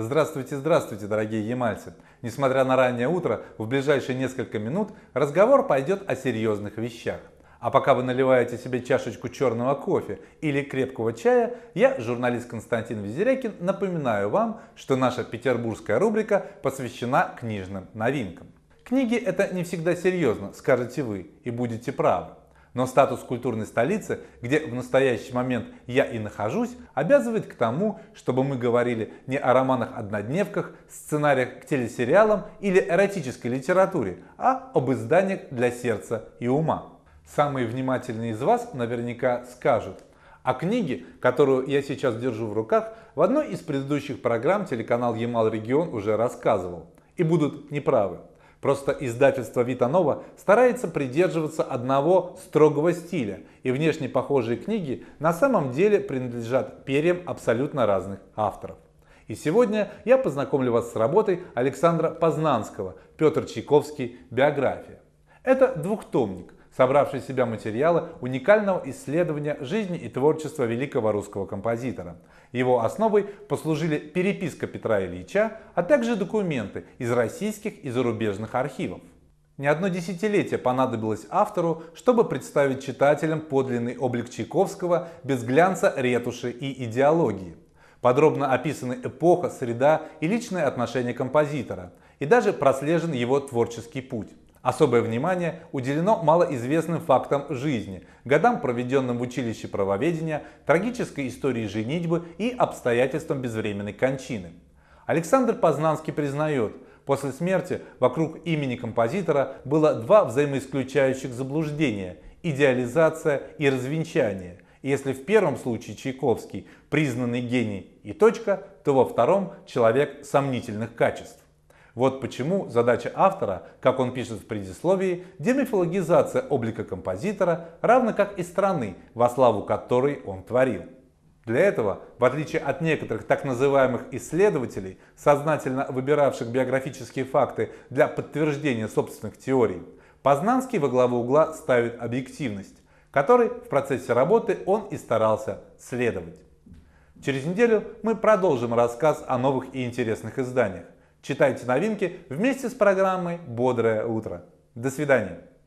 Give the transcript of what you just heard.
Здравствуйте, здравствуйте, дорогие ямальцы! Несмотря на раннее утро, в ближайшие несколько минут разговор пойдет о серьезных вещах. А пока вы наливаете себе чашечку черного кофе или крепкого чая, я, журналист Константин Визерякин, напоминаю вам, что наша петербургская рубрика посвящена книжным новинкам. Книги это не всегда серьезно, скажете вы, и будете правы. Но статус культурной столицы, где в настоящий момент я и нахожусь, обязывает к тому, чтобы мы говорили не о романах-однодневках, сценариях к телесериалам или эротической литературе, а об изданиях для сердца и ума. Самые внимательные из вас наверняка скажут, а книги, которую я сейчас держу в руках, в одной из предыдущих программ телеканал Ямал Регион уже рассказывал. И будут неправы. Просто издательство Витанова старается придерживаться одного строгого стиля, и внешне похожие книги на самом деле принадлежат перьям абсолютно разных авторов. И сегодня я познакомлю вас с работой Александра Познанского «Петр Чайковский. Биография». Это двухтомник, собравший в себя материалы уникального исследования жизни и творчества великого русского композитора. Его основой послужили переписка Петра Ильича, а также документы из российских и зарубежных архивов. Не одно десятилетие понадобилось автору, чтобы представить читателям подлинный облик Чайковского без глянца, ретуши и идеологии. Подробно описаны эпоха, среда и личные отношения композитора, и даже прослежен его творческий путь. Особое внимание уделено малоизвестным фактам жизни, годам, проведенным в училище правоведения, трагической истории женитьбы и обстоятельствам безвременной кончины. Александр Познанский признает, после смерти вокруг имени композитора было два взаимоисключающих заблуждения – идеализация и развенчание. если в первом случае Чайковский – признанный гений и точка, то во втором – человек сомнительных качеств. Вот почему задача автора, как он пишет в предисловии, демифологизация облика композитора, равно как и страны, во славу которой он творил. Для этого, в отличие от некоторых так называемых исследователей, сознательно выбиравших биографические факты для подтверждения собственных теорий, Познанский во главу угла ставит объективность, которой в процессе работы он и старался следовать. Через неделю мы продолжим рассказ о новых и интересных изданиях. Читайте новинки вместе с программой «Бодрое утро». До свидания.